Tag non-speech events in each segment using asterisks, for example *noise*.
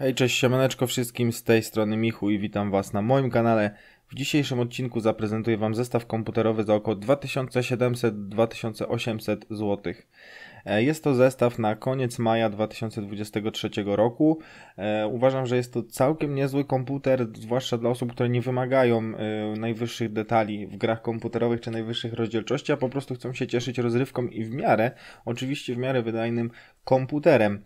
Hej, cześć, siemaneczko wszystkim, z tej strony Michu i witam Was na moim kanale. W dzisiejszym odcinku zaprezentuję Wam zestaw komputerowy za około 2700-2800 zł. E, jest to zestaw na koniec maja 2023 roku. E, uważam, że jest to całkiem niezły komputer, zwłaszcza dla osób, które nie wymagają e, najwyższych detali w grach komputerowych czy najwyższych rozdzielczości, a po prostu chcą się cieszyć rozrywką i w miarę, oczywiście w miarę wydajnym komputerem.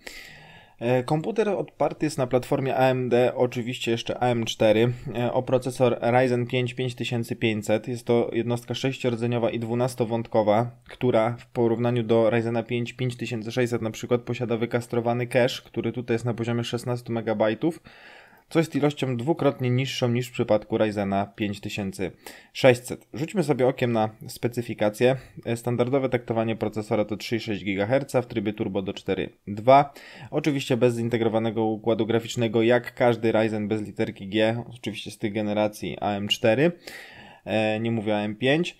E, komputer odparty jest na platformie AMD, oczywiście jeszcze AM4, e, o procesor Ryzen 5 5500. Jest to jednostka sześciordzeniowa i 12-wątkowa, która w porównaniu do Ryzena 5 5600 na przykład posiada wykastrowany cache, który tutaj jest na poziomie 16 MB co jest ilością dwukrotnie niższą niż w przypadku Ryzena 5600. Rzućmy sobie okiem na specyfikację. E, standardowe taktowanie procesora to 3,6 GHz w trybie turbo do 4.2. Oczywiście bez zintegrowanego układu graficznego, jak każdy Ryzen bez literki G, oczywiście z tych generacji AM4, e, nie mówię AM5.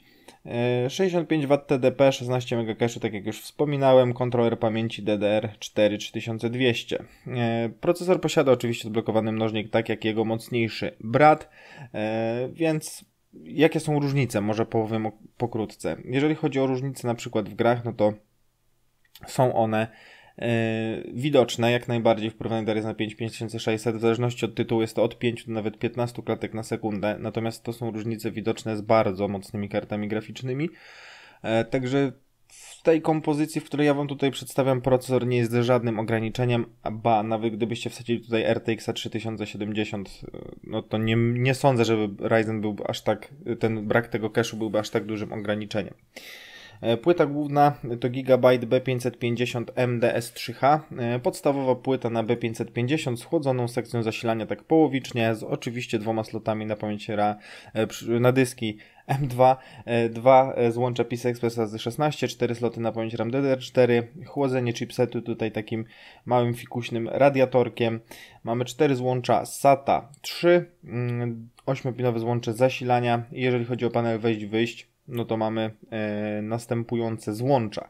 65W TDP, 16 cache, tak jak już wspominałem, kontroler pamięci DDR4 3200. E, procesor posiada oczywiście zblokowany mnożnik, tak jak jego mocniejszy brat, e, więc jakie są różnice? Może powiem pokrótce. Jeżeli chodzi o różnice na przykład w grach, no to są one E, widoczne jak najbardziej w porównaniu do Ryzna 5600. W zależności od tytułu jest to od 5 do nawet 15 klatek na sekundę, natomiast to są różnice widoczne z bardzo mocnymi kartami graficznymi. E, także w tej kompozycji, w której ja Wam tutaj przedstawiam, procesor nie jest żadnym ograniczeniem, ba, nawet gdybyście wsadzili tutaj RTX 3070, e, no to nie, nie sądzę, żeby Ryzen był aż tak, ten brak tego cache'u byłby aż tak dużym ograniczeniem. E, płyta główna to Gigabyte B550 MDS3H, e, podstawowa płyta na B550 z chłodzoną sekcją zasilania tak połowicznie, z oczywiście dwoma slotami na pamięć ra, e, na dyski M2, 2 złącza PIS Expressa z 16, 4 sloty na pamięć RAM DDR4, chłodzenie chipsetu tutaj takim małym fikuśnym radiatorkiem. Mamy 4 złącza SATA 3, 8-pinowe mm, złącze zasilania. Jeżeli chodzi o panel wejść-wyjść, no to mamy e, następujące złącza.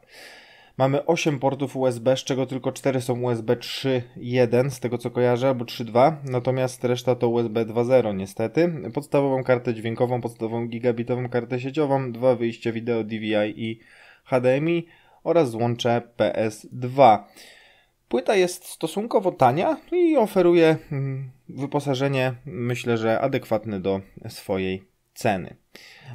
Mamy 8 portów USB, z czego tylko 4 są USB 3.1, z tego co kojarzę, albo 3.2, natomiast reszta to USB 2.0 niestety. Podstawową kartę dźwiękową, podstawową gigabitową kartę sieciową, dwa wyjścia wideo DVI i HDMI oraz złącze PS2. Płyta jest stosunkowo tania i oferuje mm, wyposażenie, myślę, że adekwatne do swojej ceny.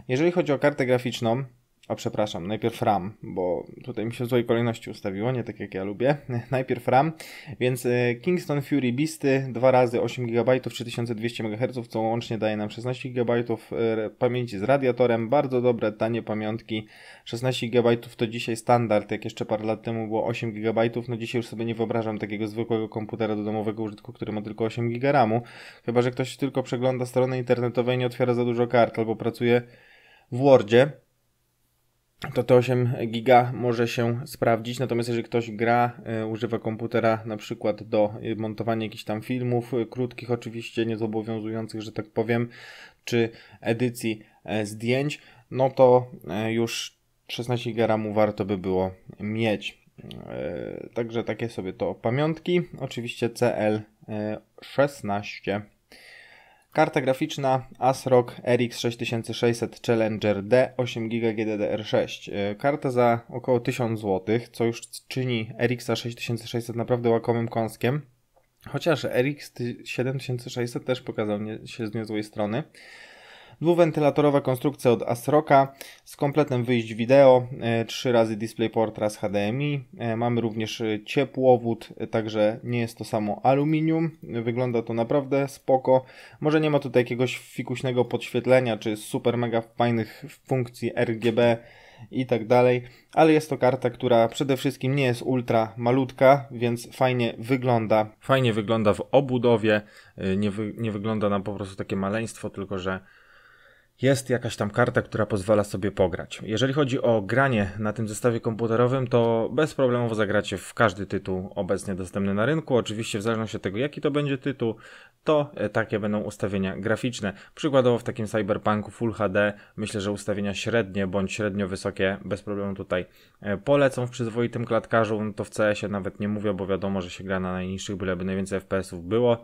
Jeżeli chodzi o kartę graficzną, a przepraszam, najpierw RAM, bo tutaj mi się w złej kolejności ustawiło, nie tak jak ja lubię. *laughs* najpierw RAM, więc y, Kingston Fury Beasty 2 razy 8 GB 3200 MHz, co łącznie daje nam 16 GB y, pamięci z radiatorem. Bardzo dobre, tanie pamiątki. 16 GB to dzisiaj standard, jak jeszcze parę lat temu było 8 GB, no dzisiaj już sobie nie wyobrażam takiego zwykłego komputera do domowego użytku, który ma tylko 8 GB RAMu. Chyba, że ktoś tylko przegląda strony internetowe i nie otwiera za dużo kart albo pracuje w Wordzie to te 8 giga może się sprawdzić, natomiast jeżeli ktoś gra, e, używa komputera na przykład do e, montowania jakichś tam filmów, e, krótkich oczywiście, niezobowiązujących, że tak powiem, czy edycji zdjęć, no to już 16 giga RAMu warto by było mieć. Także takie sobie to pamiątki, oczywiście CL16. Karta graficzna ASRock RX 6600 Challenger D 8 GB GDDR6. Karta za około 1000 zł, co już czyni RX 6600 naprawdę łakomym kąskiem. Chociaż RX 7600 też pokazał się z niezłej strony. Dwuwentylatorowa konstrukcja od Asroka z kompletnym wyjść wideo, 3 e, razy DisplayPort, raz HDMI. E, mamy również e, ciepłowód, także nie jest to samo aluminium. Wygląda to naprawdę spoko. Może nie ma tutaj jakiegoś fikuśnego podświetlenia, czy super mega fajnych funkcji RGB i tak dalej, ale jest to karta, która przede wszystkim nie jest ultra malutka, więc fajnie wygląda. Fajnie wygląda w obudowie, nie, wy, nie wygląda na po prostu takie maleństwo, tylko że jest jakaś tam karta, która pozwala sobie pograć. Jeżeli chodzi o granie na tym zestawie komputerowym, to bezproblemowo zagracie w każdy tytuł obecnie dostępny na rynku. Oczywiście w zależności od tego, jaki to będzie tytuł, to e, takie będą ustawienia graficzne. Przykładowo w takim Cyberpunku Full HD myślę, że ustawienia średnie bądź średnio wysokie bez problemu tutaj e, polecą w przyzwoitym klatkarzu. No to w CS-ie nawet nie mówię, bo wiadomo, że się gra na najniższych, byleby najwięcej FPS-ów było.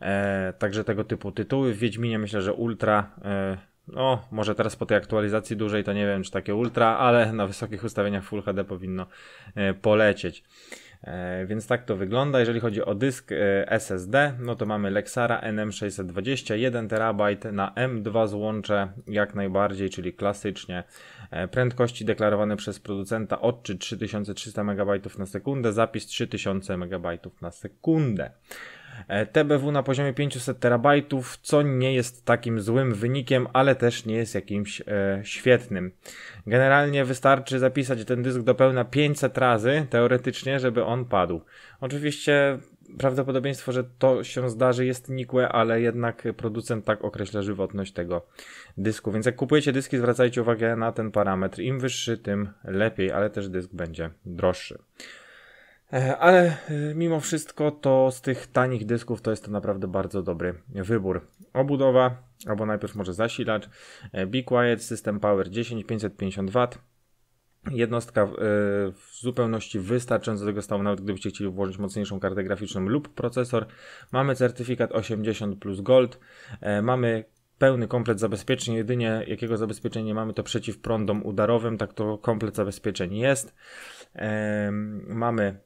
E, także tego typu tytuły. W Wiedźminie myślę, że Ultra no, może teraz po tej aktualizacji dłużej to nie wiem, czy takie ultra, ale na wysokich ustawieniach Full HD powinno e, polecieć. E, więc tak to wygląda. Jeżeli chodzi o dysk e, SSD, no to mamy Lexara NM620, 1 TB na M2 złącze jak najbardziej, czyli klasycznie. Prędkości deklarowane przez producenta odczyt 3300 MB na sekundę, zapis 3000 MB na sekundę. E, TBW na poziomie 500 terabajtów, co nie jest takim złym wynikiem, ale też nie jest jakimś e, świetnym. Generalnie wystarczy zapisać ten dysk do pełna 500 razy, teoretycznie, żeby on padł. Oczywiście prawdopodobieństwo, że to się zdarzy jest nikłe, ale jednak producent tak określa żywotność tego dysku. Więc jak kupujecie dyski, zwracajcie uwagę na ten parametr. Im wyższy, tym lepiej, ale też dysk będzie droższy. E, ale e, mimo wszystko to z tych tanich dysków to jest to naprawdę bardzo dobry wybór. Obudowa, albo najpierw może zasilacz. E, Be Quiet System Power 10 550 W. Jednostka w zupełności wystarczająca do tego stała, nawet gdybyście chcieli włożyć mocniejszą kartę graficzną lub procesor. Mamy certyfikat 80 plus Gold. Mamy pełny komplet zabezpieczeń. Jedynie jakiego zabezpieczenia mamy to przeciw prądom udarowym, tak to komplet zabezpieczeń jest. Mamy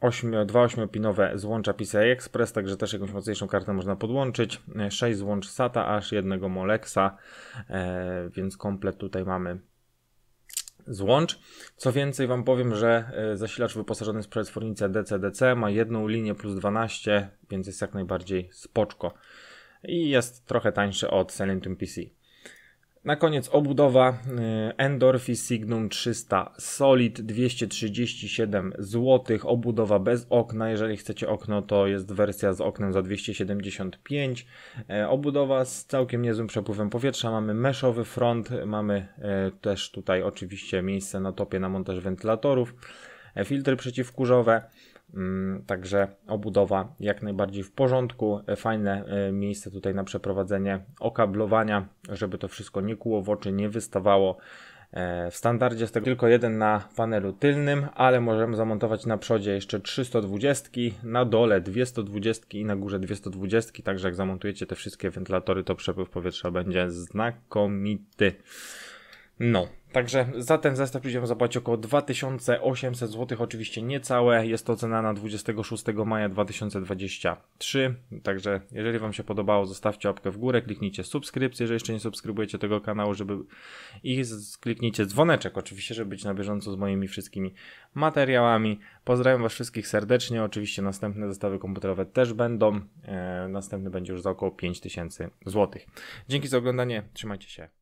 8, dwa 8-pinowe złącza PCI Express, także też jakąś mocniejszą kartę można podłączyć. 6 e, złącz SATA, aż jednego Molexa, e, więc komplet tutaj mamy złącz. Co więcej, Wam powiem, że e, zasilacz wyposażony w przetwornicę DCDC ma jedną linię plus 12, więc jest jak najbardziej spoczko. I jest trochę tańszy od Selenium PC. Na koniec obudowa y, Endorphi Signum 300 Solid 237 zł. Obudowa bez okna. Jeżeli chcecie okno, to jest wersja z oknem za 275. E, obudowa z całkiem niezłym przepływem powietrza. Mamy meszowy front. Mamy e, też tutaj oczywiście miejsce na topie na montaż wentylatorów. E, filtry przeciwkurzowe. Mm, także obudowa jak najbardziej w porządku. E, fajne e, miejsce tutaj na przeprowadzenie okablowania, żeby to wszystko nie kuło w oczy, nie wystawało. E, w standardzie jest tylko jeden na panelu tylnym, ale możemy zamontować na przodzie jeszcze 320, na dole 220 i na górze 220, także jak zamontujecie te wszystkie wentylatory, to przepływ powietrza będzie znakomity. No. Także za ten zestaw ludziom zapłaci około 2800 zł, oczywiście niecałe. Jest to cena na 26 maja 2023. Także jeżeli Wam się podobało, zostawcie łapkę w górę, kliknijcie subskrypcję, jeżeli jeszcze nie subskrybujecie tego kanału, żeby i kliknijcie dzwoneczek, oczywiście, żeby być na bieżąco z moimi wszystkimi materiałami. Pozdrawiam Was wszystkich serdecznie. Oczywiście następne zestawy komputerowe też będą. Eee, następny będzie już za około 5000 zł. Dzięki za oglądanie, trzymajcie się.